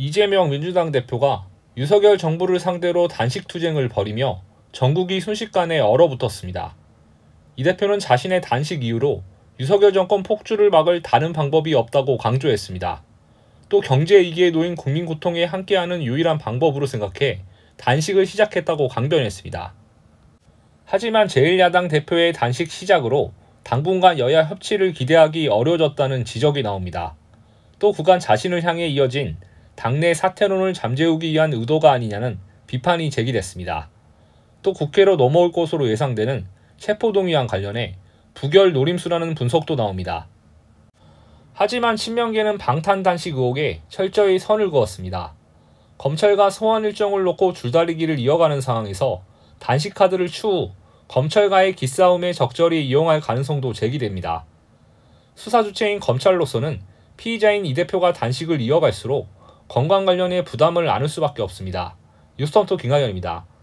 이재명 민주당 대표가 유석열 정부를 상대로 단식 투쟁을 벌이며 전국이 순식간에 얼어붙었습니다. 이 대표는 자신의 단식 이유로 유석열 정권 폭주를 막을 다른 방법이 없다고 강조했습니다. 또 경제 위기에 놓인 국민 고통에 함께하는 유일한 방법으로 생각해 단식을 시작했다고 강변했습니다. 하지만 제1야당 대표의 단식 시작으로 당분간 여야 협치를 기대하기 어려워졌다는 지적이 나옵니다. 또 그간 자신을 향해 이어진 당내 사태론을 잠재우기 위한 의도가 아니냐는 비판이 제기됐습니다. 또 국회로 넘어올 것으로 예상되는 체포동의안 관련해 부결 노림수라는 분석도 나옵니다. 하지만 친명계는 방탄단식 의혹에 철저히 선을 그었습니다. 검찰과 소환 일정을 놓고 줄다리기를 이어가는 상황에서 단식 카드를 추후 검찰과의 기싸움에 적절히 이용할 가능성도 제기됩니다. 수사 주체인 검찰로서는 피의자인 이 대표가 단식을 이어갈수록 건강 관련의 부담을 안을 수밖에 없습니다. 뉴스턴토 김강현입니다.